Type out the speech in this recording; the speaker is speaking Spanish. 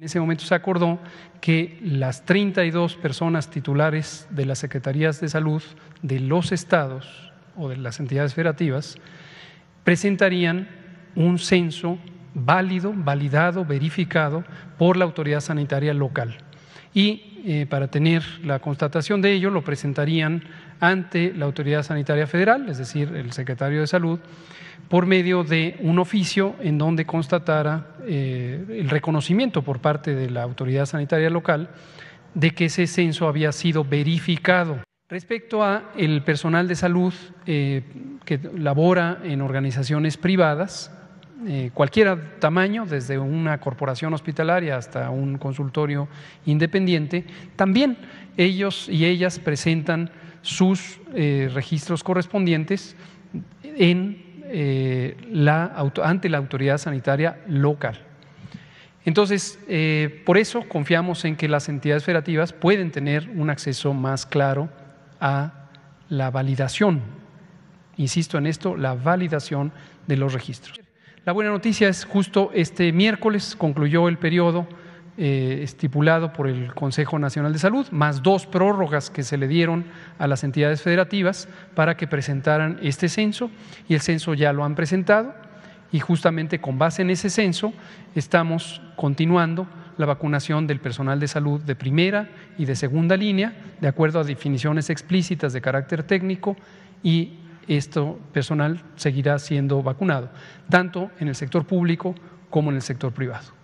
En ese momento se acordó que las 32 personas titulares de las secretarías de salud de los estados o de las entidades federativas presentarían un censo válido, validado, verificado por la autoridad sanitaria local. Y eh, para tener la constatación de ello, lo presentarían ante la autoridad sanitaria federal, es decir, el secretario de salud, por medio de un oficio en donde constatara eh, el reconocimiento por parte de la autoridad sanitaria local de que ese censo había sido verificado. Respecto a el personal de salud eh, que labora en organizaciones privadas, eh, cualquier tamaño, desde una corporación hospitalaria hasta un consultorio independiente, también ellos y ellas presentan sus eh, registros correspondientes en eh, ante la autoridad sanitaria local. Entonces, eh, por eso confiamos en que las entidades federativas pueden tener un acceso más claro a la validación. Insisto en esto, la validación de los registros. La buena noticia es justo este miércoles concluyó el periodo eh, estipulado por el Consejo Nacional de Salud, más dos prórrogas que se le dieron a las entidades federativas para que presentaran este censo y el censo ya lo han presentado y justamente con base en ese censo estamos continuando la vacunación del personal de salud de primera y de segunda línea, de acuerdo a definiciones explícitas de carácter técnico y este personal seguirá siendo vacunado, tanto en el sector público como en el sector privado.